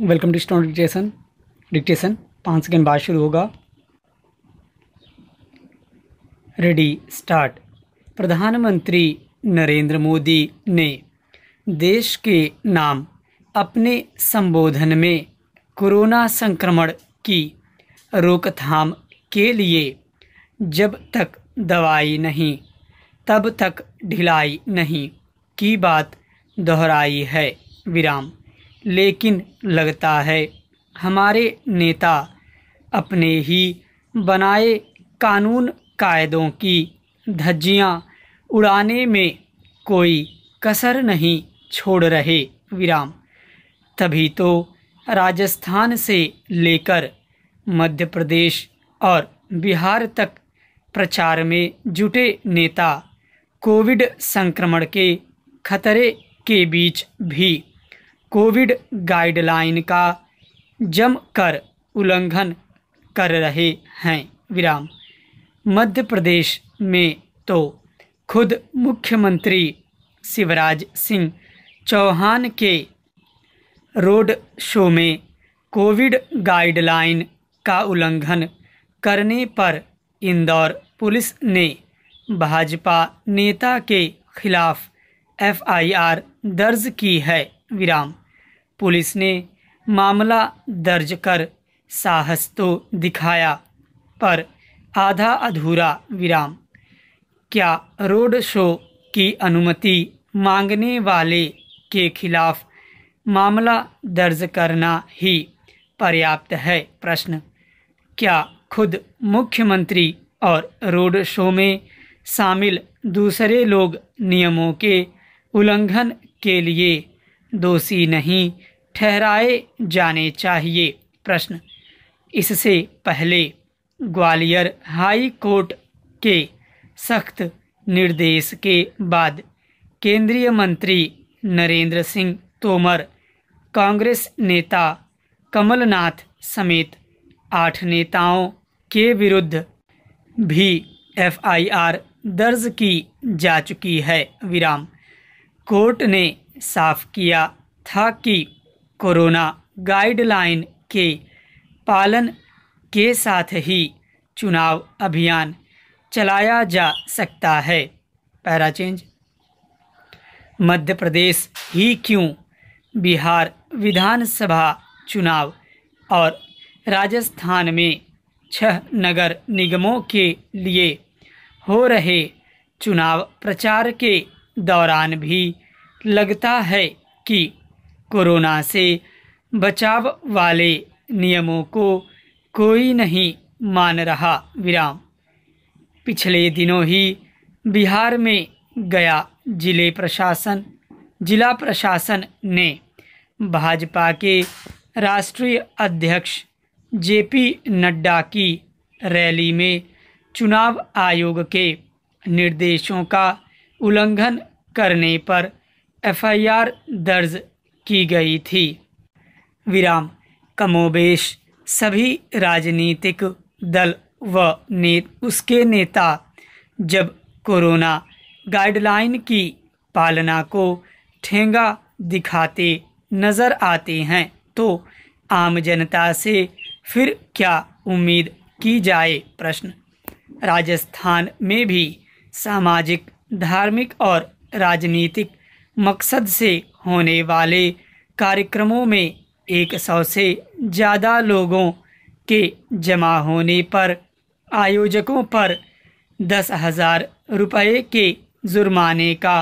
welcome to student dictation dictation पाँच second बाद शुरू होगा रेडी स्टार्ट प्रधानमंत्री नरेंद्र मोदी ने देश के नाम अपने संबोधन में कोरोना संक्रमण की रोकथाम के लिए जब तक दवाई नहीं तब तक ढिलाई नहीं की बात दोहराई है विराम लेकिन लगता है हमारे नेता अपने ही बनाए कानून कायदों की धज्जियां उड़ाने में कोई कसर नहीं छोड़ रहे विराम तभी तो राजस्थान से लेकर मध्य प्रदेश और बिहार तक प्रचार में जुटे नेता कोविड संक्रमण के खतरे के बीच भी कोविड गाइडलाइन का जमकर उल्लंघन कर रहे हैं विराम मध्य प्रदेश में तो खुद मुख्यमंत्री शिवराज सिंह चौहान के रोड शो में कोविड गाइडलाइन का उल्लंघन करने पर इंदौर पुलिस ने भाजपा नेता के खिलाफ एफआईआर दर्ज की है विराम पुलिस ने मामला दर्ज कर साहस तो दिखाया पर आधा अधूरा विराम क्या रोड शो की अनुमति मांगने वाले के खिलाफ मामला दर्ज करना ही पर्याप्त है प्रश्न क्या खुद मुख्यमंत्री और रोड शो में शामिल दूसरे लोग नियमों के उल्लंघन के लिए दोषी नहीं ठहराए जाने चाहिए प्रश्न इससे पहले ग्वालियर हाई कोर्ट के सख्त निर्देश के बाद केंद्रीय मंत्री नरेंद्र सिंह तोमर कांग्रेस नेता कमलनाथ समेत आठ नेताओं के विरुद्ध भी एफआईआर दर्ज की जा चुकी है विराम कोर्ट ने साफ किया था कि कोरोना गाइडलाइन के पालन के साथ ही चुनाव अभियान चलाया जा सकता है पैरा चेंज मध्य प्रदेश ही क्यों बिहार विधानसभा चुनाव और राजस्थान में छह नगर निगमों के लिए हो रहे चुनाव प्रचार के दौरान भी लगता है कि कोरोना से बचाव वाले नियमों को कोई नहीं मान रहा विराम पिछले दिनों ही बिहार में गया जिले प्रशासन जिला प्रशासन ने भाजपा के राष्ट्रीय अध्यक्ष जेपी नड्डा की रैली में चुनाव आयोग के निर्देशों का उल्लंघन करने पर एफआईआर दर्ज की गई थी विराम कमोबेश सभी राजनीतिक दल व ने उसके नेता जब कोरोना गाइडलाइन की पालना को ठेंगा दिखाते नज़र आते हैं तो आम जनता से फिर क्या उम्मीद की जाए प्रश्न राजस्थान में भी सामाजिक धार्मिक और राजनीतिक मकसद से होने वाले कार्यक्रमों में एक सौ से ज़्यादा लोगों के जमा होने पर आयोजकों पर दस हज़ार रुपये के जुर्माने का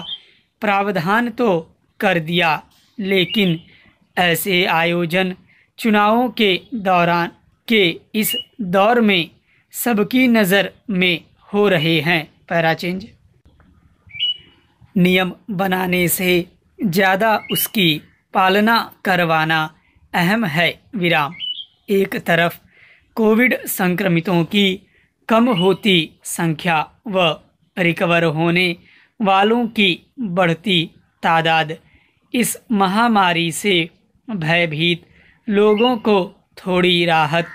प्रावधान तो कर दिया लेकिन ऐसे आयोजन चुनावों के दौरान के इस दौर में सबकी नज़र में हो रहे हैं पैरा चेंज नियम बनाने से ज़्यादा उसकी पालना करवाना अहम है विराम एक तरफ कोविड संक्रमितों की कम होती संख्या व रिकवर होने वालों की बढ़ती तादाद इस महामारी से भयभीत लोगों को थोड़ी राहत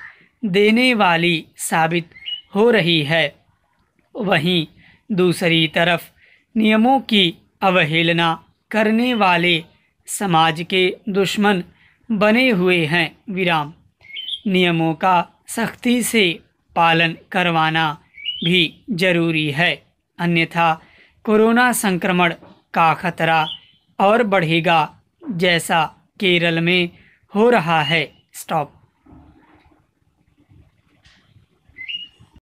देने वाली साबित हो रही है वहीं दूसरी तरफ नियमों की अवहेलना करने वाले समाज के दुश्मन बने हुए हैं विराम नियमों का सख्ती से पालन करवाना भी जरूरी है अन्यथा कोरोना संक्रमण का खतरा और बढ़ेगा जैसा केरल में हो रहा है स्टॉप